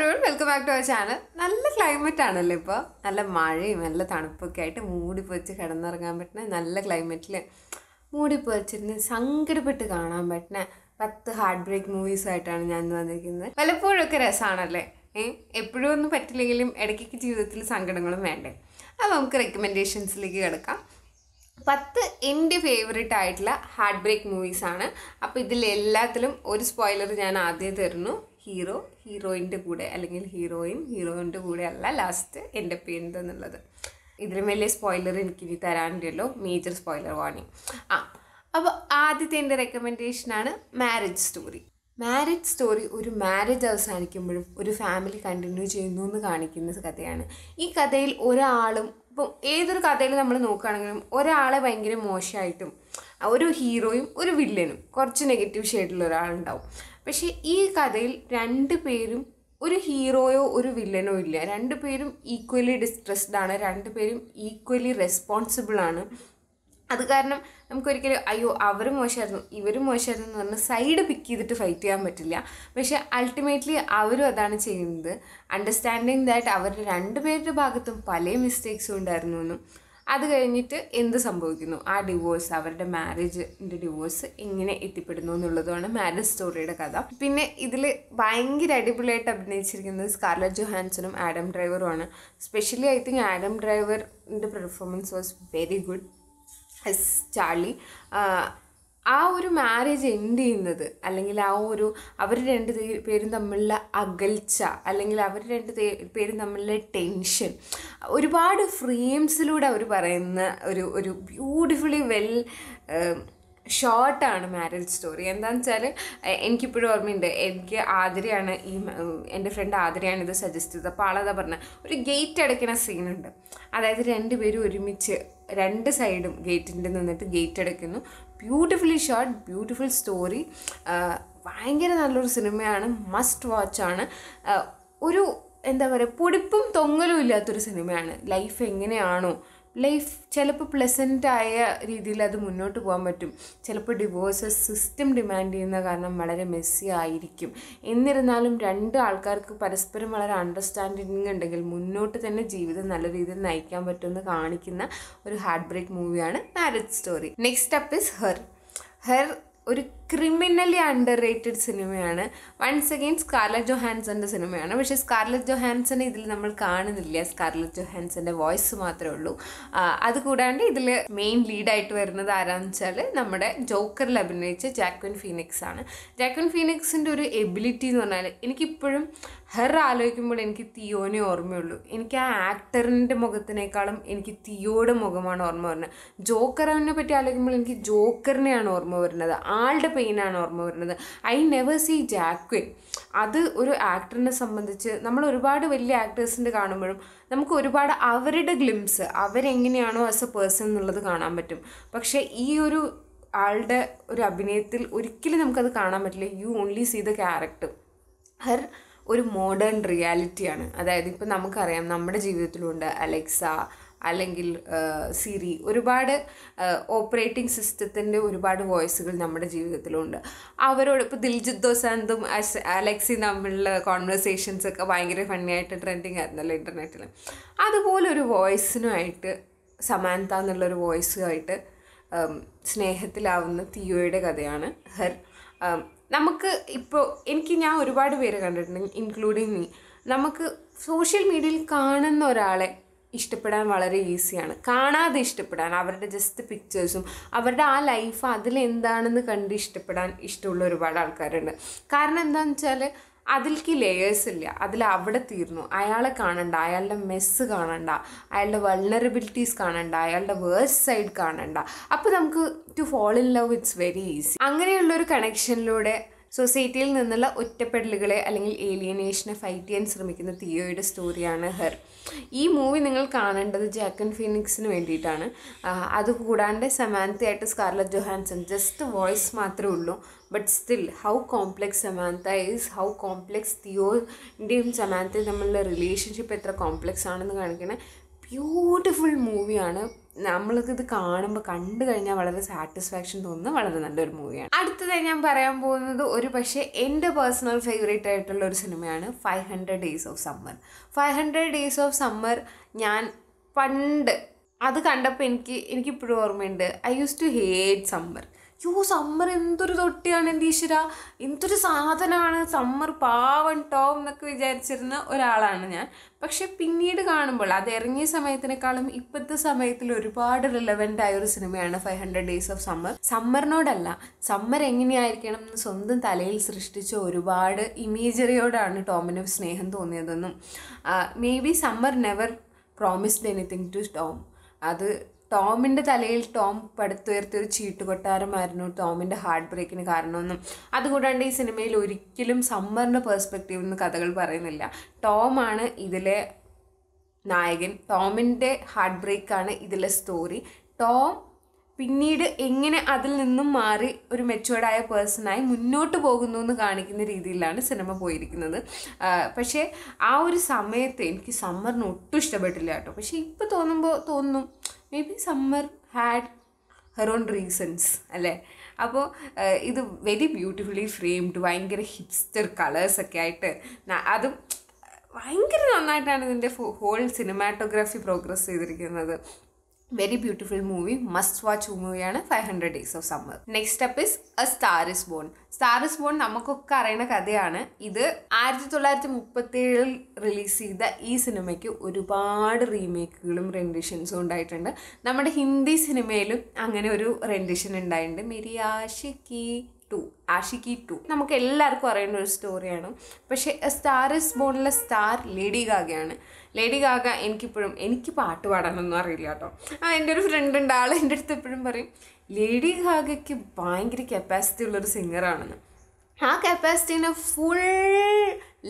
everyone welcome back to our channel നല്ല climate ആണല്ലോ ഇപ്പോൾ നല്ല മഴയും നല്ല തണുപ്പൊക്കെ ആയിട്ട് മൂടി പൊച്ച് കിടന്നിറങ്ങാൻ പറ്റുന്ന നല്ല ക്ലൈമറ്റിൽ മൂടി പൊച്ചിരുന്ന് സങ്കടപ്പെട്ട് കാണാൻ പറ്റുന്ന പത്ത് ഹാർട്ട് ബ്രേക്ക് മൂവീസായിട്ടാണ് ഞാൻ വന്നിരിക്കുന്നത് പലപ്പോഴൊക്കെ രസമാണല്ലേ ഏഹ് എപ്പോഴും ഒന്നും പറ്റില്ലെങ്കിലും ഇടയ്ക്കൊക്കെ ജീവിതത്തിൽ സങ്കടങ്ങളും വേണ്ടേ അപ്പോൾ നമുക്ക് റെക്കമെൻഡേഷൻസിലേക്ക് കിടക്കാം പത്ത് എൻ്റെ ഫേവറേറ്റ് ആയിട്ടുള്ള ഹാർട്ട് ബ്രേക്ക് മൂവീസാണ് അപ്പോൾ ഇതിലെല്ലാത്തിലും ഒരു സ്പോയിലർ ഞാൻ ആദ്യം തരുന്നു ഹീറോ ഹീറോയിൻ്റെ കൂടെ അല്ലെങ്കിൽ ഹീറോയിൻ ഹീറോയിൻ്റെ കൂടെ അല്ല ലാസ്റ്റ് എൻ്റെ പേരുണ്ട് എന്നുള്ളത് ഇതിലും വലിയ സ്പോയിലർ എനിക്ക് ഇനി തരാനുണ്ടല്ലോ മേജർ സ്പോയിലർ വാണി ആ അപ്പോൾ ആദ്യത്തെ എൻ്റെ റെക്കമെൻഡേഷനാണ് മാരേജ് സ്റ്റോറി മാരേജ് സ്റ്റോറി ഒരു മാരേജ് അവസാനിക്കുമ്പോഴും ഒരു ഫാമിലി കണ്ടിന്യൂ ചെയ്യുന്നു എന്ന് കാണിക്കുന്ന കഥയാണ് ഈ കഥയിൽ ഒരാളും ഇപ്പം ഏതൊരു കഥയിൽ നമ്മൾ നോക്കുകയാണെങ്കിലും ഒരാളെ ഭയങ്കര മോശമായിട്ടും ഒരു ഹീറോയും ഒരു വില്ലനും കുറച്ച് നെഗറ്റീവ് ഷെയ്ഡിലുള്ള ഒരാളുണ്ടാവും പക്ഷേ ഈ കഥയിൽ രണ്ട് പേരും ഒരു ഹീറോയോ ഒരു വില്ലനോ ഇല്ല രണ്ട് പേരും ഈക്വലി ഡിസ്ട്രെസ്ഡ് ആണ് രണ്ട് പേരും ഈക്വലി റെസ്പോൺസിബിൾ ആണ് അത് കാരണം നമുക്കൊരിക്കലും അയ്യോ അവർ മോശമായിരുന്നു ഇവരും മോശമായിരുന്നു എന്ന് പറഞ്ഞ് സൈഡ് പിക്ക് ചെയ്തിട്ട് ഫൈറ്റ് ചെയ്യാൻ പറ്റില്ല പക്ഷെ അൾട്ടിമേറ്റ്ലി അവരും അതാണ് ചെയ്യുന്നത് അണ്ടർസ്റ്റാൻഡിങ് ദാറ്റ് അവരുടെ പേരുടെ ഭാഗത്തും പല മിസ്റ്റേക്സും ഉണ്ടായിരുന്നു എന്നും അത് കഴിഞ്ഞിട്ട് എന്ത് സംഭവിക്കുന്നു ആ ഡിവോഴ്സ് അവരുടെ മാരേജിൻ്റെ ഡിവോഴ്സ് എങ്ങനെ എത്തിപ്പെടുന്നു എന്നുള്ളതാണ് മാരേജ് സ്റ്റോറിയുടെ കഥ പിന്നെ ഇതിൽ ഭയങ്കര അടിപൊളിയായിട്ട് അഭിനയിച്ചിരിക്കുന്നത് സ്കാർലറ്റ് ജോഹാൻസനും ആഡം ഡ്രൈവറുമാണ് സ്പെഷ്യലി ഐ തിങ്ക് ആഡം ഡ്രൈവറിൻ്റെ performance was very good as Charlie ആ ഒരു മാരേജ് എൻഡ് ചെയ്യുന്നത് അല്ലെങ്കിൽ ആ ഒരു അവർ രണ്ട് പേരും തമ്മിലുള്ള അകൽച്ച അല്ലെങ്കിൽ അവർ രണ്ട് പേരും തമ്മിലുള്ള ടെൻഷൻ ഒരുപാട് ഫ്രെയിംസിലൂടെ അവർ പറയുന്ന ഒരു ഒരു ബ്യൂട്ടിഫുള്ളി വെൽ ഷോർട്ടാണ് മാരേജ് സ്റ്റോറി എന്താണെന്ന് വെച്ചാൽ എനിക്കിപ്പോഴും ഓർമ്മയുണ്ട് എനിക്ക് ആതിരയാണ് ഈ എൻ്റെ ഫ്രണ്ട് ആതിരയാണ് ഇത് സജസ്റ്റ് ചെയ്തത് അപ്പോൾ ആളതാ പറഞ്ഞ ഒരു ഗേറ്റ് അടയ്ക്കുന്ന സീനുണ്ട് അതായത് രണ്ടുപേരും ഒരുമിച്ച് രണ്ട് സൈഡും ഗേറ്റിൻ്റെ നിന്നിട്ട് ഗേറ്റ് അടയ്ക്കുന്നു ബ്യൂട്ടിഫുള്ളി ഷോർട്ട് ബ്യൂട്ടിഫുൾ സ്റ്റോറി ഭയങ്കര നല്ലൊരു സിനിമയാണ് മസ്റ്റ് വാച്ചാണ് ഒരു എന്താ പറയുക പൊടിപ്പും തൊങ്ങലും ഇല്ലാത്തൊരു സിനിമയാണ് ലൈഫ് എങ്ങനെയാണോ ലൈഫ് ചിലപ്പോൾ ആയ രീതിയിൽ അത് മുന്നോട്ട് പോകാൻ പറ്റും ചിലപ്പോൾ ഡിവോഴ്സ് സിസ്റ്റം ഡിമാൻഡ് ചെയ്യുന്ന കാരണം വളരെ മെസ്സി ആയിരിക്കും എന്നിരുന്നാലും രണ്ട് ആൾക്കാർക്ക് പരസ്പരം വളരെ അണ്ടർസ്റ്റാൻഡിങ് ഉണ്ടെങ്കിൽ മുന്നോട്ട് തന്നെ ജീവിതം നല്ല രീതിയിൽ നയിക്കാൻ പറ്റുമെന്ന് കാണിക്കുന്ന ഒരു ഹാർട്ട് ബ്രേക്ക് മൂവിയാണ് marriage story next up is Her Her ഒരു ക്രിമിനലി അണ്ടർ റേറ്റഡ് സിനിമയാണ് വൺസ് അഗെയിൻ സ്കാർലറ്റ് ജോഹാൻസന്റെ സിനിമയാണ് പക്ഷേ സ്കാർലറ്റ് ജോഹാൻസനെ ഇതിൽ നമ്മൾ കാണുന്നില്ല സ്കാർലറ്റ് ജോഹാൻസന്റെ വോയിസ് മാത്രമേ ഉള്ളൂ അതുകൂടാണ്ട് ഇതിൽ മെയിൻ ലീഡായിട്ട് വരുന്നത് ആരാന്ന് വെച്ചാൽ നമ്മുടെ ജോക്കറിൽ അഭിനയിച്ച ജാക്വിൻ ഫീനിക്സ് ആണ് ജാക്വിൻ ഫീനിക്സിൻ്റെ ഒരു എബിലിറ്റി എന്ന് പറഞ്ഞാൽ എനിക്കിപ്പോഴും ഹെർ ആലോചിക്കുമ്പോൾ എനിക്ക് തിയോനെ ഓർമ്മയുള്ളൂ എനിക്ക് ആ ആക്ടറിൻ്റെ മുഖത്തിനേക്കാളും എനിക്ക് തിയോയുടെ മുഖമാണ് ഓർമ്മ വരുന്നത് ജോക്കറിനെ പറ്റി ആലോചിക്കുമ്പോൾ എനിക്ക് ജോക്കറിനെയാണ് ഓർമ്മ വരുന്നത് ആളുടെ പെയിനാണ് ഓർമ്മ വരുന്നത് ഐ നെവർ സി ജാക്വിൻ അത് ഒരു ആക്ടറിനെ സംബന്ധിച്ച് നമ്മൾ ഒരുപാട് വലിയ ആക്ടേഴ്സിൻ്റെ കാണുമ്പോഴും നമുക്ക് ഒരുപാട് അവരുടെ ഗ്ലിംസ് അവരെങ്ങനെയാണോ ആസ് എ പേഴ്സൺ എന്നുള്ളത് കാണാൻ പറ്റും പക്ഷേ ഈ ഒരു ആളുടെ ഒരു അഭിനയത്തിൽ ഒരിക്കലും നമുക്കത് കാണാൻ പറ്റില്ല you only see the character Her ഒരു മോഡേൺ റിയാലിറ്റിയാണ് അതായത് ഇപ്പം നമുക്കറിയാം നമ്മുടെ ജീവിതത്തിലുണ്ട് അലക്സ അല്ലെങ്കിൽ സിരി ഒരുപാട് ഓപ്പറേറ്റിംഗ് സിസ്റ്റത്തിൻ്റെ ഒരുപാട് വോയിസുകൾ നമ്മുടെ ജീവിതത്തിലുണ്ട് അവരോട് ഇപ്പോൾ ദിൽജിത് ദോസാന്തും അലക്സി തമ്മിലുള്ള കോൺവെർസേഷൻസ് ഒക്കെ ഭയങ്കര ഫണ്ണിയായിട്ട് ട്രെൻഡിങ് ആയിരുന്നല്ലോ ഇൻ്റർനെറ്റിൽ അതുപോലെ ഒരു വോയിസിനുമായിട്ട് സമാനത എന്നുള്ളൊരു വോയിസുമായിട്ട് സ്നേഹത്തിലാവുന്ന തിയോയുടെ കഥയാണ് ഹെർ നമുക്ക് ഇപ്പോൾ എനിക്ക് ഞാൻ ഒരുപാട് പേര് കണ്ടിട്ടുണ്ട് ഇൻക്ലൂഡിങ് മീ നമുക്ക് സോഷ്യൽ മീഡിയയിൽ കാണുന്ന ഒരാളെ ഇഷ്ടപ്പെടാൻ വളരെ ഈസിയാണ് കാണാതെ ഇഷ്ടപ്പെടാൻ അവരുടെ ജസ്റ്റ് പിക്ചേഴ്സും അവരുടെ ആ ലൈഫ് അതിലെന്താണെന്ന് കണ്ട് ഇഷ്ടപ്പെടാൻ ഇഷ്ടമുള്ള ഒരുപാട് ആൾക്കാരുണ്ട് കാരണം എന്താണെന്ന് വെച്ചാൽ അതിലേക്ക് ലെയേഴ്സ് ഇല്ല അതിൽ അവിടെ തീർന്നു അയാളെ കാണണ്ട അയാളുടെ മെസ്സ് കാണണ്ട അയാളുടെ വൾണറബിലിറ്റീസ് കാണണ്ട അയാളുടെ വേഴ്സ് സൈഡ് കാണണ്ട അപ്പോൾ നമുക്ക് to fall in love it's very easy അങ്ങനെയുള്ളൊരു കണക്ഷനിലൂടെ സൊസൈറ്റിയിൽ നിന്നുള്ള ഒറ്റപ്പെടലുകളെ അല്ലെങ്കിൽ ഏലിയനേഷനെ ഫൈറ്റ് ചെയ്യാൻ ശ്രമിക്കുന്ന തിയോയുടെ സ്റ്റോറിയാണ് ഹെർ ഈ മൂവി നിങ്ങൾ കാണേണ്ടത് ജാക്കൻ ഫീനിക്സിന് വേണ്ടിയിട്ടാണ് അതുകൂടാണ്ട് സമാന്തയായിട്ട് സ്കാർലറ്റ് ജൊഹാൻസൺ ജസ്റ്റ് വോയിസ് മാത്രമേ ഉള്ളൂ but still how complex Samantha is how complex തിയോൻ്റെയും സമാന്തയും തമ്മിലുള്ള റിലേഷൻഷിപ്പ് എത്ര കോംപ്ലെക്സ് ആണെന്ന് കാണിക്കുന്നത് ബ്യൂട്ടിഫുൾ മൂവിയാണ് നമ്മൾക്കിത് കാണുമ്പോൾ കണ്ടു കഴിഞ്ഞാൽ വളരെ സാറ്റിസ്ഫാക്ഷൻ തോന്നുന്ന വളരെ നല്ലൊരു മൂവിയാണ് അടുത്തതായി ഞാൻ പറയാൻ പോകുന്നത് ഒരു പക്ഷേ എൻ്റെ പേഴ്സണൽ ഫേവറേറ്റ് ആയിട്ടുള്ള ഒരു സിനിമയാണ് five hundred days of summer five hundred days of summer ഞാൻ പണ്ട് അത് കണ്ടപ്പോൾ എനിക്ക് എനിക്കിപ്പോഴും ഓർമ്മയുണ്ട് I use to hate summer yo summer എന്തൊരു തൊട്ടിയാണ് എൻ്റെ ഈശ്വര എന്തൊരു സാധനമാണ് സമ്മർ പാവൺ ടോം എന്നൊക്കെ വിചാരിച്ചിരുന്ന ഒരാളാണ് ഞാൻ പക്ഷെ പിന്നീട് കാണുമ്പോൾ അത് ഇറങ്ങിയ സമയത്തിനേക്കാളും ഇപ്പോഴത്തെ സമയത്തിൽ ഒരുപാട് റിലവൻ്റ് ആയ ഒരു സിനിമയാണ് five hundred days of summer സമ്മറിനോടല്ല സമ്മർ എങ്ങനെയായിരിക്കണം എന്ന് സ്വന്തം തലയിൽ സൃഷ്ടിച്ച ഒരുപാട് ഇമേജറിയോടാണ് ടോമിന് സ്നേഹം തോന്നിയതെന്നും maybe summer never promised anything to Tom അത് ടോമിൻ്റെ തലയിൽ ടോം പടുത്തുയർത്തിയൊരു ചീട്ടുകൊട്ടാരമായിരുന്നു ടോമിൻ്റെ ഹാർട്ട് ബ്രേക്കിന് കാരണമെന്നും അതുകൂടാണ്ട് ഈ സിനിമയിൽ ഒരിക്കലും സമ്മറിൻ്റെ പേഴ്സ്പെക്റ്റീവ് നിന്ന് കഥകൾ പറയുന്നില്ല ടോമാണ് ഇതിലെ നായകൻ ടോമിൻ്റെ ഹാർട്ട് ബ്രേക്കാണ് ഇതിലെ സ്റ്റോറി ടോം പിന്നീട് എങ്ങനെ അതിൽ നിന്നും മാറി ഒരു മെച്ചുവേർഡായ പേഴ്സണായി മുന്നോട്ട് പോകുന്നു എന്ന് കാണിക്കുന്ന രീതിയിലാണ് സിനിമ പോയിരിക്കുന്നത് പക്ഷേ ആ ഒരു സമയത്ത് എനിക്ക് സമ്മറിന് ഒട്ടും ഇഷ്ടപ്പെട്ടില്ല കേട്ടോ പക്ഷേ ഇപ്പോൾ തോന്നുമ്പോൾ തോന്നും maybe summer had her own reasons അല്ലേ അപ്പോൾ ഇത് വെരി ബ്യൂട്ടിഫുള്ളി ഫ്രെയിംഡ് ഭയങ്കര ഹിപ്സ്റ്റർ കളേഴ്സൊക്കെ ആയിട്ട് അതും ഭയങ്കര നന്നായിട്ടാണ് ഇതിൻ്റെ ഹോൾ സിനിമാറ്റോഗ്രാഫി പ്രോഗ്രസ് ചെയ്തിരിക്കുന്നത് very beautiful movie must watch മൂവിയാണ് five hundred days of summer next up is a star's born star's born നമുക്കൊക്കെ അറിയുന്ന കഥയാണ് ഇത് ആയിരത്തി തൊള്ളായിരത്തി മുപ്പത്തി ഏഴിൽ റിലീസ് ചെയ്ത ഈ സിനിമയ്ക്ക് ഒരുപാട് റീമേക്കുകളും റെൻഡിഷൻസും ഉണ്ടായിട്ടുണ്ട് നമ്മുടെ ഹിന്ദി സിനിമയിലും അങ്ങനെ ഒരു റെൻഡിഷൻ ഉണ്ടായിട്ടുണ്ട് മിരിയാഷിക്കി ടു ആഷിക്കി ടു നമുക്ക് എല്ലാവർക്കും അറിയേണ്ട ഒരു സ്റ്റോറിയാണ് പക്ഷേ സ്റ്റാർ ഇസ് ബോണിലെ സ്റ്റാർ ലേഡി ഗാഗയാണ് ലേഡി ഗാഗ എനിക്കിപ്പോഴും എനിക്ക് പാട്ട് പാടാനൊന്നും അറിയില്ല കേട്ടോ ആ എൻ്റെ ഒരു ഫ്രണ്ട് ഉണ്ട് ആൾ എൻ്റെ അടുത്ത് എപ്പോഴും പറയും ലേഡി ഗാഗയ്ക്ക് ഭയങ്കര കപ്പാസിറ്റി ഉള്ളൊരു സിംഗറാണെന്ന് ആ കപ്പാസിറ്റീനെ ഫുൾ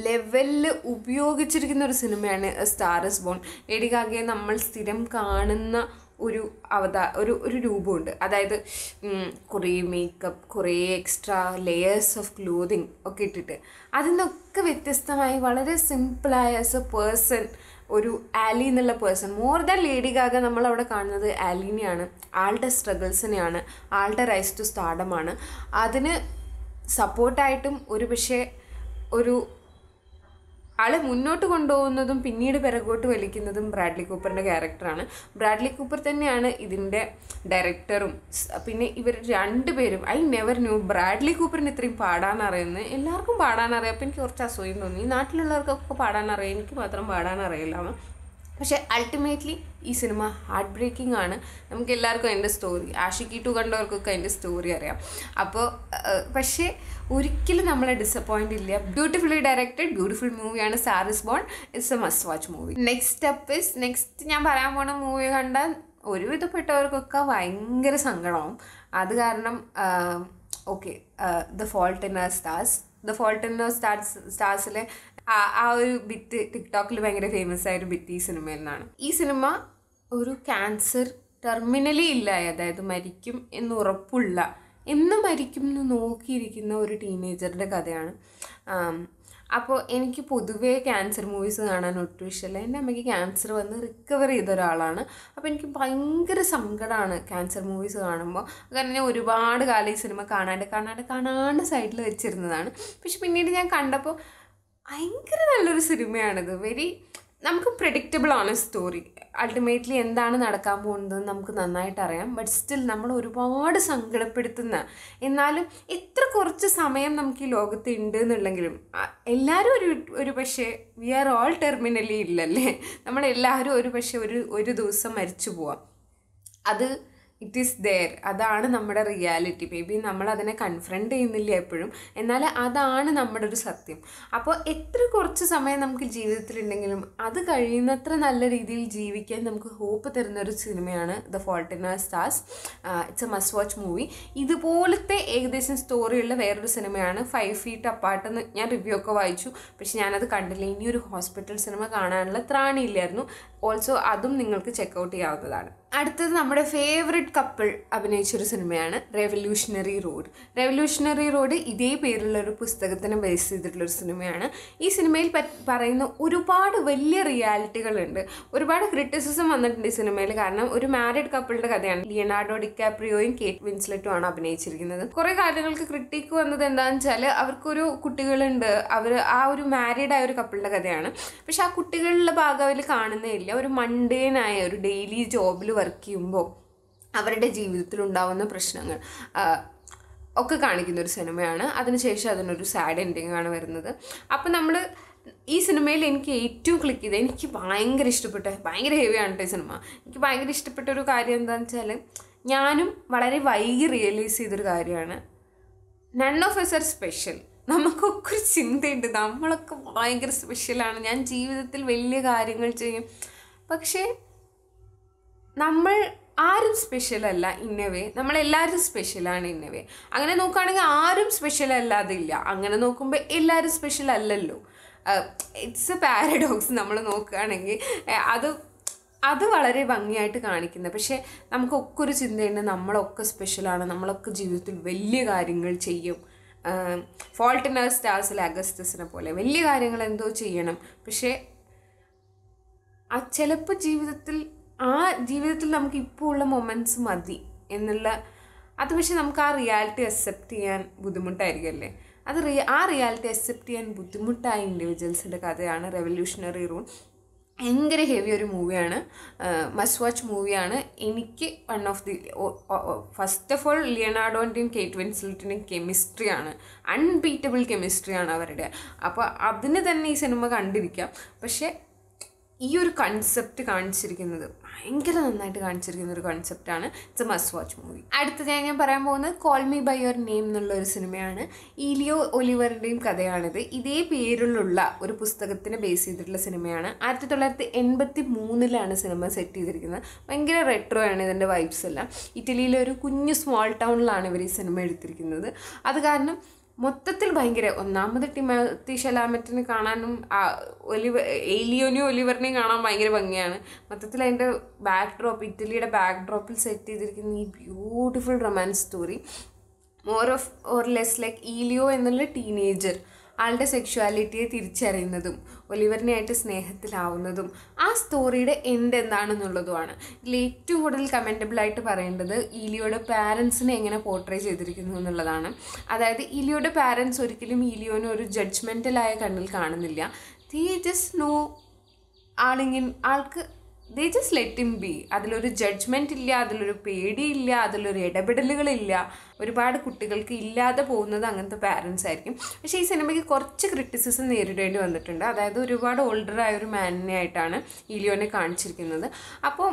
ലെവലിൽ ഉപയോഗിച്ചിരിക്കുന്ന ഒരു സിനിമയാണ് സ്റ്റാർ ഇസ് ബോൺ ലേഡി ഗാഗയെ നമ്മൾ സ്ഥിരം കാണുന്ന ഒരു അവതാ ഒരു ഒരു രൂപമുണ്ട് അതായത് കുറേ മേക്കപ്പ് കുറേ എക്സ്ട്രാ ലെയേഴ്സ് ഓഫ് ക്ലോതിങ് ഒക്കെ ഇട്ടിട്ട് അതിൽ നിന്നൊക്കെ വ്യത്യസ്തമായി വളരെ സിമ്പിളായ ആസ് എ പേഴ്സൺ ഒരു ആലി എന്നുള്ള person more than Lady Gaga നമ്മൾ അവിടെ കാണുന്നത് ആലിനെയാണ് ആളുടെ സ്ട്രഗിൾസിനെയാണ് ആളുടെ റൈസ് ടു സ്റ്റാർഡമാണ് അതിന് സപ്പോർട്ടായിട്ടും ഒരു പക്ഷേ ഒരു ആളെ മുന്നോട്ട് കൊണ്ടുപോകുന്നതും പിന്നീട് പിറകോട്ട് വലിക്കുന്നതും ബ്രാഡ്ലി കൂപ്പറിൻ്റെ ക്യാരക്ടറാണ് ബ്രാഡ്ലി കൂപ്പർ തന്നെയാണ് ഇതിൻ്റെ ഡയറക്ടറും പിന്നെ ഇവർ രണ്ടുപേരും ഐ നെവർ ന്യൂ ബ്രാഡ്ലി കൂപ്പറിന് ഇത്രയും പാടാനറിയുന്നത് എല്ലാവർക്കും പാടാനറിയാം അപ്പോൾ എനിക്ക് കുറച്ച് അസൂയം തോന്നി നാട്ടിലുള്ളവർക്കൊക്കെ പാടാനറിയാം എനിക്ക് മാത്രം പാടാനറിയില്ല പക്ഷേ അൾട്ടിമേറ്റ്ലി ഈ സിനിമ ഹാർട്ട് ബ്രേക്കിംഗ് ആണ് നമുക്ക് എല്ലാവർക്കും അതിൻ്റെ സ്റ്റോറി ആഷിക്കി ടു കണ്ടവർക്കൊക്കെ അതിൻ്റെ സ്റ്റോറി അറിയാം അപ്പോൾ പക്ഷേ ഒരിക്കലും നമ്മളെ ഡിസപ്പോയിൻ്റ് ഇല്ല ബ്യൂട്ടിഫുള്ളി ഡയറക്റ്റഡ് ബ്യൂട്ടിഫുൾ മൂവിയാണ് star is born it's a must watch movie next step is next ഞാൻ പറയാൻ പോണ മൂവി കണ്ട ഒരുവിധപ്പെട്ടവർക്കൊക്കെ ഭയങ്കര സങ്കടമാവും അത് കാരണം ഓക്കെ ദ ഫോൾട്ട് ഇൻ ആ stars the fault in stars സ്റ്റാർസിലെ ആ ഒരു ബിറ്റ് ടിക്ടോക്കിൽ ഭയങ്കര ഫേമസ് ആയ ഒരു ഈ സിനിമയിൽ നിന്നാണ് ഈ സിനിമ ഒരു ക്യാൻസർ ടെർമിനലി ഇല്ല അതായത് മരിക്കും എന്ന് ഉറപ്പുള്ള എന്ന് മരിക്കും എന്ന് നോക്കിയിരിക്കുന്ന ഒരു ടീനേജറുടെ കഥയാണ് അപ്പോൾ എനിക്ക് പൊതുവേ ക്യാൻസർ മൂവീസ് കാണാൻ ഒട്ടും ഇഷ്ടമല്ല എൻ്റെ അമ്മയ്ക്ക് ക്യാൻസർ വന്ന് റിക്കവർ ചെയ്ത ഒരാളാണ് അപ്പോൾ എനിക്ക് ഭയങ്കര സങ്കടമാണ് ക്യാൻസർ മൂവീസ് കാണുമ്പോൾ കാരണം ഞാൻ ഒരുപാട് കാലം ഈ സിനിമ കാണാണ്ട് കാണാണ്ട് കാണാണ്ട് സൈഡിൽ വെച്ചിരുന്നതാണ് പക്ഷെ പിന്നീട് ഞാൻ കണ്ടപ്പോൾ ഭയങ്കര നല്ലൊരു സിനിമയാണിത് വെരി നമുക്ക് പ്രഡിക്റ്റബിൾ ആണ് സ്റ്റോറി അൾട്ടിമേറ്റ്ലി എന്താണ് നടക്കാൻ പോകുന്നതെന്ന് നമുക്ക് നന്നായിട്ട് അറിയാം ബട്ട് സ്റ്റിൽ നമ്മൾ ഒരുപാട് സങ്കടപ്പെടുത്തുന്ന എന്നാലും എത്ര കുറച്ച് സമയം നമുക്ക് ഈ ലോകത്ത് ഉണ്ട് എന്നുള്ളെങ്കിലും എല്ലാവരും ഒരു ഒരു പക്ഷേ വി ആർ ഓൾ ടെർമിനലി ഇല്ലല്ലേ നമ്മളെല്ലാവരും ഒരു പക്ഷേ ഒരു ഒരു ദിവസം മരിച്ചു പോവാം അത് ഇറ്റ് ഈസ് ദർ അതാണ് നമ്മുടെ റിയാലിറ്റി മേ ബി നമ്മൾ അതിനെ കൺഫ്രണ്ട് ചെയ്യുന്നില്ല എപ്പോഴും എന്നാൽ അതാണ് നമ്മുടെ ഒരു സത്യം അപ്പോൾ എത്ര കുറച്ച് സമയം നമുക്ക് ജീവിതത്തിലുണ്ടെങ്കിലും അത് കഴിയുന്നത്ര നല്ല രീതിയിൽ ജീവിക്കാൻ നമുക്ക് ഹോപ്പ് തരുന്ന ഒരു സിനിമയാണ് the fault in stars it's a must watch movie ഇതുപോലത്തെ ഏകദേശം സ്റ്റോറിയുള്ള വേറൊരു സിനിമയാണ് ഫൈവ് ഫീറ്റ് അപ്പാർട്ട് എന്ന് ഞാൻ റിവ്യൂ ഒക്കെ വായിച്ചു പക്ഷെ ഞാനത് കണ്ടില്ല ഇനിയൊരു ഹോസ്പിറ്റൽ സിനിമ കാണാനുള്ള ത്രാണിയില്ലായിരുന്നു ഓൾസോ അതും നിങ്ങൾക്ക് ചെക്കൗട്ട് ചെയ്യാവുന്നതാണ് അടുത്തത് നമ്മുടെ ഫേവറിറ്റ് കപ്പിൾ അഭിനയിച്ചൊരു സിനിമയാണ് റെവല്യൂഷണറി റോഡ് റെവല്യൂഷണറി റോഡ് ഇതേ പേരുള്ള ഒരു പുസ്തകത്തിന് ബേസ് ചെയ്തിട്ടുള്ളൊരു സിനിമയാണ് ഈ സിനിമയിൽ പറയുന്ന ഒരുപാട് വലിയ റിയാലിറ്റികളുണ്ട് ഒരുപാട് ക്രിറ്റിസിസം വന്നിട്ടുണ്ട് ഈ സിനിമയിൽ കാരണം ഒരു മാരിഡ് കപ്പിളുടെ കഥയാണ് ലിയനാർഡോ ഡിക്കാപ്രിയോയും കേറ്റ് വിൻസ്ലെറ്റും ആണ് അഭിനയിച്ചിരിക്കുന്നത് കുറേ കാര്യങ്ങൾക്ക് ക്രിട്ടിക്ക് വന്നത് എന്താണെന്ന് വെച്ചാൽ അവർക്കൊരു കുട്ടികളുണ്ട് അവർ ആ ഒരു മാരീഡ് ആയ ഒരു കപ്പിളുടെ കഥയാണ് പക്ഷെ ആ കുട്ടികളുടെ ഭാഗം അവർ കാണുന്നേ ഇല്ല ഒരു മൺഡേനായ ഒരു ഡെയിലി ജോബിൽ വർക്ക് ചെയ്യുമ്പോൾ അവരുടെ ജീവിതത്തിൽ ഉണ്ടാവുന്ന പ്രശ്നങ്ങൾ ഒക്കെ കാണിക്കുന്ന ഒരു സിനിമയാണ് അതിനുശേഷം അതിനൊരു സാഡ് എൻഡിങ്ങാണ് വരുന്നത് അപ്പം നമ്മൾ ഈ സിനിമയിൽ എനിക്ക് ഏറ്റവും ക്ലിക്ക് ചെയ്ത് എനിക്ക് ഭയങ്കര ഇഷ്ടപ്പെട്ട ഭയങ്കര ഹെവിയാണ് കേട്ടോ ഈ സിനിമ എനിക്ക് ഭയങ്കര ഇഷ്ടപ്പെട്ട ഒരു കാര്യം എന്താണെന്ന് വെച്ചാൽ ഞാനും വളരെ വൈകി റിയലൈസ് ചെയ്തൊരു കാര്യമാണ് none of us are special നമുക്കൊക്കെ ഒരു ചിന്തയുണ്ട് നമ്മളൊക്കെ ഭയങ്കര സ്പെഷ്യലാണ് ഞാൻ ജീവിതത്തിൽ വലിയ കാര്യങ്ങൾ ചെയ്യും പക്ഷേ നമ്മൾ ആരും സ്പെഷ്യൽ അല്ല ഇന്നവേ നമ്മളെല്ലാവരും സ്പെഷ്യലാണ് ഇന്നവേ അങ്ങനെ നോക്കുകയാണെങ്കിൽ ആരും സ്പെഷ്യൽ ഇല്ല അങ്ങനെ നോക്കുമ്പോൾ എല്ലാവരും സ്പെഷ്യൽ അല്ലല്ലോ ഇറ്റ്സ് എ പാരഡോക്സ് നമ്മൾ നോക്കുകയാണെങ്കിൽ അത് അത് വളരെ ഭംഗിയായിട്ട് കാണിക്കുന്നത് പക്ഷേ നമുക്കൊക്കെ ഒരു ചിന്തയുണ്ട് നമ്മളൊക്കെ സ്പെഷ്യലാണ് നമ്മളൊക്കെ ജീവിതത്തിൽ വലിയ കാര്യങ്ങൾ ചെയ്യും ഫോൾട്ടിനർ സ്റ്റാർസിലെ അഗസ്റ്റസിനെ പോലെ വലിയ കാര്യങ്ങൾ എന്തോ ചെയ്യണം പക്ഷേ ആ ചിലപ്പോൾ ജീവിതത്തിൽ ആ ജീവിതത്തിൽ നമുക്ക് ഇപ്പോൾ ഉള്ള മൊമെൻറ്റ്സ് മതി എന്നുള്ള അത് പക്ഷെ നമുക്ക് ആ റിയാലിറ്റി അക്സെപ്റ്റ് ചെയ്യാൻ ബുദ്ധിമുട്ടായിരിക്കും അല്ലേ അത് റിയ ആ റിയാലിറ്റി അക്സെപ്റ്റ് ചെയ്യാൻ ബുദ്ധിമുട്ടായ ഇൻഡിവിജ്വൽസിൻ്റെ കഥയാണ് റെവല്യൂഷണറി റൂൾ ഭയങ്കര ഹെവി ഒരു മൂവിയാണ് മസ്റ്റ് വാച്ച് മൂവിയാണ് എനിക്ക് one of the first of all ലിയനാർഡോൻ്റെയും കേറ്റ് വെൻസിലറ്റിൻ്റെയും കെമിസ്ട്രിയാണ് അൺബീറ്റബിൾ കെമിസ്ട്രിയാണ് അവരുടെ അപ്പോൾ അതിന് തന്നെ ഈ സിനിമ കണ്ടിരിക്കാം പക്ഷേ ഈ ഒരു കൺസെപ്റ്റ് കാണിച്ചിരിക്കുന്നത് ഭയങ്കര നന്നായിട്ട് കാണിച്ചിരിക്കുന്ന ഒരു കോൺസെപ്റ്റാണ് it's a must watch movie അടുത്ത ഞാൻ പറയാൻ പോകുന്നത് call me by your name എന്നുള്ള ഒരു സിനിമയാണ് ഈലിയോ ഒലിവറിൻ്റെയും കഥയാണിത് ഇതേ പേരിലുള്ള ഒരു പുസ്തകത്തിനെ ബേസ് ചെയ്തിട്ടുള്ള സിനിമയാണ് ആയിരത്തി തൊള്ളായിരത്തി എൺപത്തി മൂന്നിലാണ് സിനിമ സെറ്റ് ചെയ്തിരിക്കുന്നത് ഭയങ്കര റെട്രോ ആണ് ഇതിൻ്റെ വൈബ്സ് എല്ലാം ഇറ്റലിയിലെ ഒരു കുഞ്ഞു സ്മോൾ ടൗണിലാണ് ഇവർ ഈ സിനിമ എടുത്തിരിക്കുന്നത് അത് കാരണം മൊത്തത്തിൽ ഭയങ്കര ഒന്നാമത് ടിമത്തി ശലാമറ്റിന് കാണാനും ഒലിവ എലിയോനും ഒലിവറിനെയും കാണാൻ ഭയങ്കര ഭംഗിയാണ് മൊത്തത്തിൽ അതിൻ്റെ ബാക്ക് ഡ്രോപ്പ് ഇറ്റലിയുടെ ബാക്ക് ഡ്രോപ്പിൽ സെറ്റ് ചെയ്തിരിക്കുന്ന ഈ beautiful romance story more of or less like Elio എന്നുള്ള ടീനേജർ ആളുടെ സെക്ഷുവാലിറ്റിയെ തിരിച്ചറിയുന്നതും ഒലിവറിനെയായിട്ട് സ്നേഹത്തിലാവുന്നതും ആ സ്റ്റോറിയുടെ എൻഡ് എന്താണെന്നുള്ളതുമാണ് ഇതിൽ ഏറ്റവും കൂടുതൽ കമൻറ്റബിളായിട്ട് പറയേണ്ടത് ഇലിയോടെ പാരൻസിനെ എങ്ങനെ പോർട്രേ ചെയ്തിരിക്കുന്നു എന്നുള്ളതാണ് അതായത് ഇലിയോടെ പാരൻസ് ഒരിക്കലും ഇലിയോനെ ഒരു ജഡ്ജ്മെൻറ്റലായ കണ്ണിൽ കാണുന്നില്ല തീ ജസ്റ്റ് നോ ആളിങ്ങനെ ആൾക്ക് they just let him be അതിലൊരു ജഡ്ജ്മെൻ്റ് ഇല്ല അതിലൊരു പേടിയില്ല അതിലൊരു ഇടപെടലുകളില്ല ഒരുപാട് കുട്ടികൾക്ക് ഇല്ലാതെ പോകുന്നത് അങ്ങനത്തെ പാരൻസ് ആയിരിക്കും പക്ഷേ ഈ സിനിമയ്ക്ക് കുറച്ച് ക്രിറ്റിസിസം നേരിടേണ്ടി വന്നിട്ടുണ്ട് അതായത് ഒരുപാട് ഓൾഡർ ആയ ഒരു മാനിനെ ആയിട്ടാണ് ഇലിയോനെ കാണിച്ചിരിക്കുന്നത് അപ്പോൾ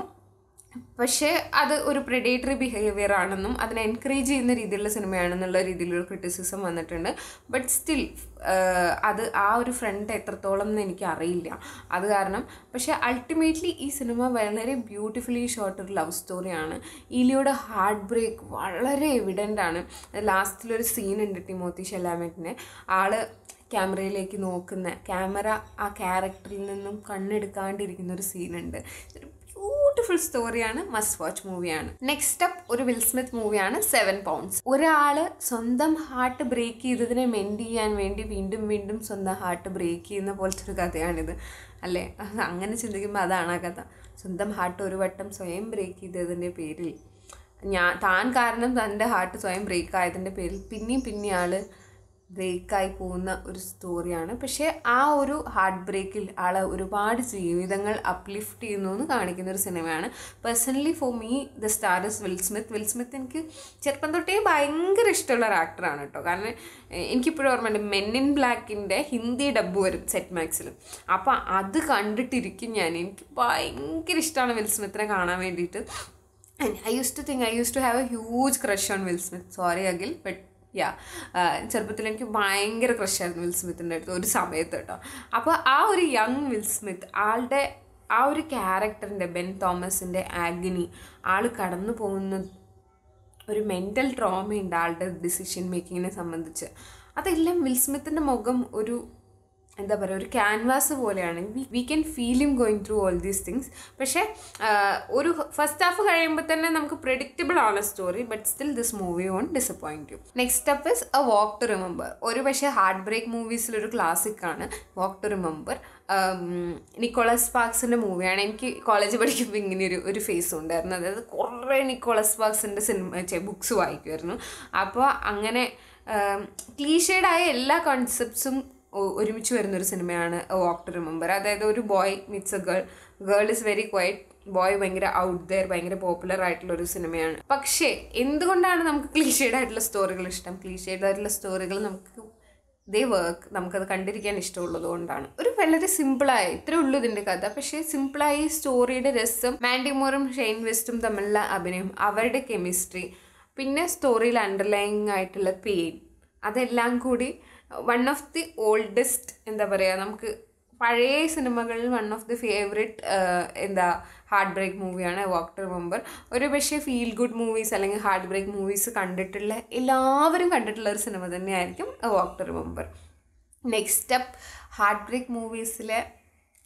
പക്ഷേ അത് ഒരു പ്രെഡേറ്ററി ബിഹേവിയർ ആണെന്നും അതിനെ എൻകറേജ് ചെയ്യുന്ന രീതിയിലുള്ള സിനിമയാണെന്നുള്ള രീതിയിലൊരു ക്രിറ്റിസിസം വന്നിട്ടുണ്ട് ബട്ട് സ്റ്റിൽ അത് ആ ഒരു ഫ്രണ്ട് എത്രത്തോളം എന്ന് എനിക്ക് അറിയില്ല അത് കാരണം പക്ഷേ അൾട്ടിമേറ്റ്ലി ഈ സിനിമ വളരെ ബ്യൂട്ടിഫുള്ളി ഷോർട്ട് ഒരു ലവ് സ്റ്റോറിയാണ് ഈലിയുടെ ഹാർട്ട് ബ്രേക്ക് വളരെ എവിഡൻ്റ് ആണ് ലാസ്റ്റിലൊരു സീൻ ഉണ്ട് ടിമോത്തി ഷെലാമെറ്റിനെ ആള് ക്യാമറയിലേക്ക് നോക്കുന്ന ക്യാമറ ആ ക്യാരക്ടറിൽ നിന്നും കണ്ണെടുക്കാണ്ടിരിക്കുന്ന ഒരു സീനുണ്ട് ബ്യൂട്ടിഫുൾ സ്റ്റോറിയാണ് മസ്റ്റ് വാച്ച് മൂവിയാണ് നെക്സ്റ്റ് അപ്പ് ഒരു വിൽസ്മിത്ത് മൂവിയാണ് സെവൻ പൗണ്ട്സ് ഒരാള് സ്വന്തം ഹാർട്ട് ബ്രേക്ക് ചെയ്തതിനെ മെൻഡ് ചെയ്യാൻ വേണ്ടി വീണ്ടും വീണ്ടും സ്വന്തം ഹാർട്ട് ബ്രേക്ക് ചെയ്യുന്ന പോലത്തെ ഒരു കഥയാണിത് അല്ലേ അങ്ങനെ ചിന്തിക്കുമ്പോൾ അതാണ് ആ കഥ സ്വന്തം ഹാർട്ട് ഒരു വട്ടം സ്വയം ബ്രേക്ക് ചെയ്തതിൻ്റെ പേരിൽ ഞാൻ താൻ കാരണം തൻ്റെ ഹാർട്ട് സ്വയം ബ്രേക്ക് ആയതിൻ്റെ പേരിൽ പിന്നെയും പിന്നെയാൾ ബ്രേക്കായി പോകുന്ന ഒരു സ്റ്റോറിയാണ് പക്ഷേ ആ ഒരു ഹാർട്ട് ബ്രേക്കിൽ ആളെ ഒരുപാട് ജീവിതങ്ങൾ അപ്ലിഫ്റ്റ് ചെയ്യുന്നു എന്ന് കാണിക്കുന്ന ഒരു സിനിമയാണ് personally for me the star is Will Smith Will Smith എനിക്ക് ചെറുപ്പം തൊട്ടേ ഭയങ്കര ഇഷ്ടമുള്ള ഒരു ആക്ടറാണ് കേട്ടോ കാരണം എനിക്കിപ്പോഴും ഓർമ്മയുണ്ട് മെൻ ഇൻ ബ്ലാക്കിൻ്റെ ഹിന്ദി ഡബ്ബ് വരും സെറ്റ് മാക്സിൽ അപ്പോൾ അത് കണ്ടിട്ടിരിക്കും ഞാൻ എനിക്ക് ഭയങ്കര ഇഷ്ടമാണ് വിൽ സ്മിത്തിനെ കാണാൻ വേണ്ടിയിട്ട് and I use to think I use to have a huge crush on Will Smith sorry Akhil but yeah ചെറുപ്പത്തിൽ എനിക്ക് ഭയങ്കര ക്രഷായിരുന്നു വിൽ സ്മിത്തിൻ്റെ അടുത്ത് ഒരു സമയത്ത് കേട്ടോ അപ്പോൾ ആ ഒരു യങ് വിൽ സ്മിത്ത് ആളുടെ ആ ഒരു ക്യാരക്ടറിൻ്റെ ബെൻ തോമസിൻ്റെ ആഗ്നി ആൾ കടന്നു പോകുന്ന ഒരു മെൻ്റൽ ട്രോമയുണ്ട് ആളുടെ ഡിസിഷൻ മേക്കിങ്ങിനെ സംബന്ധിച്ച് അതെല്ലാം വിൽ മുഖം ഒരു എന്താ പറയുക ഒരു ക്യാൻവാസ് പോലെയാണ് we can feel him going through all these things പക്ഷേ ഒരു ഫസ്റ്റ് ഹാഫ് കഴിയുമ്പോൾ തന്നെ നമുക്ക് പ്രെഡിക്റ്റബിൾ ആണ് story but still this movie won't disappoint you next up is a walk to remember ഒരു പക്ഷേ ഹാർട്ട് ബ്രേക്ക് മൂവീസിലൊരു ആണ് വാക്ക് ടു റിമെമ്പർ നിക്കോളസ് പാക്സിൻ്റെ മൂവിയാണ് എനിക്ക് കോളേജ് പഠിക്കുമ്പോൾ ഇങ്ങനെ ഒരു ഒരു ഫേസ് ഉണ്ടായിരുന്നു അതായത് കുറേ നിക്കോളസ് പാക്സിൻ്റെ സിനിമ ബുക്സ് വായിക്കുമായിരുന്നു അപ്പോൾ അങ്ങനെ ക്ലീഷേഡായ എല്ലാ കോൺസെപ്റ്റ്സും ഒരുമിച്ച് വരുന്നൊരു സിനിമയാണ് വാക്ക് ടു റിമെമ്പർ അതായത് ഒരു boy meets a girl girl is very quiet boy ഭയങ്കര ഔട്ട് ദെയർ ഭയങ്കര പോപ്പുലർ ആയിട്ടുള്ള ഒരു സിനിമയാണ് പക്ഷേ എന്തുകൊണ്ടാണ് നമുക്ക് ക്ലീഷേഡ് ആയിട്ടുള്ള സ്റ്റോറികൾ ഇഷ്ടം ക്ലീഷേഡ് ആയിട്ടുള്ള സ്റ്റോറികൾ നമുക്ക് ദേ വർക്ക് നമുക്കത് കണ്ടിരിക്കാൻ ഇഷ്ടമുള്ളത് കൊണ്ടാണ് ഒരു വളരെ സിമ്പിളായ ഇത്രേ ഉള്ളൂ ഇതിൻ്റെ കഥ പക്ഷേ സിമ്പിളായി സ്റ്റോറിയുടെ രസം മാൻഡിമോറും ഷെയ്ൻ വെസ്റ്റും തമ്മിലുള്ള അഭിനയം അവരുടെ കെമിസ്ട്രി പിന്നെ സ്റ്റോറിയിൽ അണ്ടർലൈങ് ആയിട്ടുള്ള പെയിൻ അതെല്ലാം കൂടി വൺ ഓഫ് ദി ഓൾഡസ്റ്റ് എന്താ പറയുക നമുക്ക് പഴയ സിനിമകളിൽ വൺ ഓഫ് ദി ഫേവറേറ്റ് എന്താ ഹാർട്ട് ബ്രേക്ക് മൂവിയാണ് വാക്ക് ടു റിമെമ്പർ ഒരു പക്ഷേ ഫീൽ ഗുഡ് മൂവീസ് അല്ലെങ്കിൽ ഹാർട്ട് ബ്രേക്ക് മൂവീസ് കണ്ടിട്ടുള്ള എല്ലാവരും കണ്ടിട്ടുള്ള ഒരു സിനിമ തന്നെയായിരിക്കും walk to remember next up heartbreak മൂവീസിലെ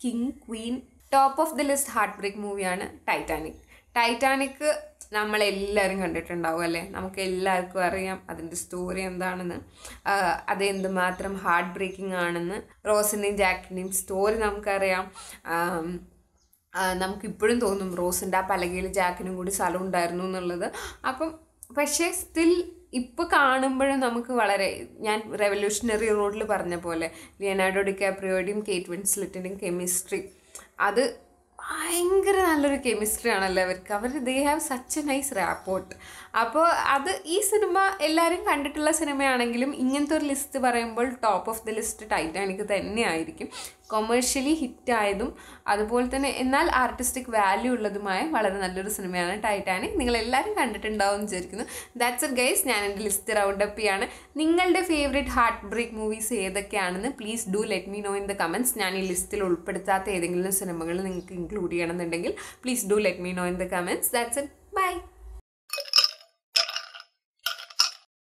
king queen top of the list heart break മൂവിയാണ് ടൈറ്റാനിക് ടൈറ്റാനിക് നമ്മളെല്ലാവരും കണ്ടിട്ടുണ്ടാവും അല്ലേ നമുക്ക് എല്ലാവർക്കും അറിയാം അതിൻ്റെ സ്റ്റോറി എന്താണെന്ന് അത് എന്തുമാത്രം ഹാർട്ട് ബ്രേക്കിംഗ് ആണെന്ന് റോസിൻ്റെയും ജാക്കിൻ്റെയും സ്റ്റോറി നമുക്കറിയാം നമുക്കിപ്പോഴും തോന്നും റോസിൻ്റെ ആ പലകയിൽ ജാക്കിനും കൂടി സ്ഥലം ഉണ്ടായിരുന്നു എന്നുള്ളത് അപ്പം പക്ഷേ സ്റ്റിൽ ഇപ്പോൾ കാണുമ്പോഴും നമുക്ക് വളരെ ഞാൻ റെവല്യൂഷണറി റോഡിൽ പറഞ്ഞ പോലെ ലിയനാർഡോ ഡിക്കാപ്രിയോയുടെയും കേറ്റ് വിൻസ്ലിറ്റിൻ്റെയും കെമിസ്ട്രി അത് ഭയങ്കര നല്ലൊരു കെമിസ്ട്രി ആണല്ലോ അവർക്ക് അവർ they have such a nice rapport അപ്പോൾ അത് ഈ സിനിമ എല്ലാവരും കണ്ടിട്ടുള്ള സിനിമയാണെങ്കിലും ഇങ്ങനത്തെ ഒരു ലിസ്റ്റ് പറയുമ്പോൾ top of the list Titanic തന്നെയായിരിക്കും കൊമേഴ്ഷ്യലി ഹിറ്റായതും അതുപോലെ തന്നെ എന്നാൽ ആർട്ടിസ്റ്റിക് വാല്യൂ ഉള്ളതുമായ വളരെ നല്ലൊരു സിനിമയാണ് ടൈറ്റാനിക് നിങ്ങൾ എല്ലാവരും കണ്ടിട്ടുണ്ടാവും വിചാരിക്കുന്നു ദാറ്റ്സ് ഇറ്റ് ഗൈസ് ഞാൻ എൻ്റെ ലിസ്റ്റ് റൗണ്ട് അപ്പ് ചെയ്യാണ് നിങ്ങളുടെ ഫേവറേറ്റ് ഹാർട്ട് ബ്രേക്ക് മൂവീസ് ഏതൊക്കെയാണെന്ന് please do let me know in the comments ഞാൻ ഈ ലിസ്റ്റിൽ ഉൾപ്പെടുത്താത്ത ഏതെങ്കിലും സിനിമകൾ നിങ്ങൾക്ക് ഇൻക്ലൂഡ് ചെയ്യണമെന്നുണ്ടെങ്കിൽ please do let me know in the comments that's a by